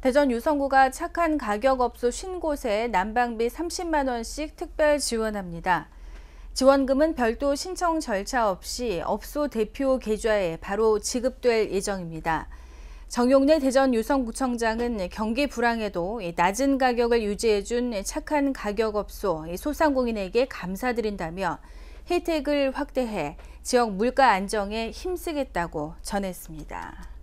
대전 유성구가 착한 가격 업소 신곳에 난방비 30만 원씩 특별 지원합니다. 지원금은 별도 신청 절차 없이 업소 대표 계좌에 바로 지급될 예정입니다. 정용래 대전 유성구청장은 경기 불황에도 낮은 가격을 유지해준 착한 가격업소 소상공인에게 감사드린다며 혜택을 확대해 지역 물가 안정에 힘쓰겠다고 전했습니다.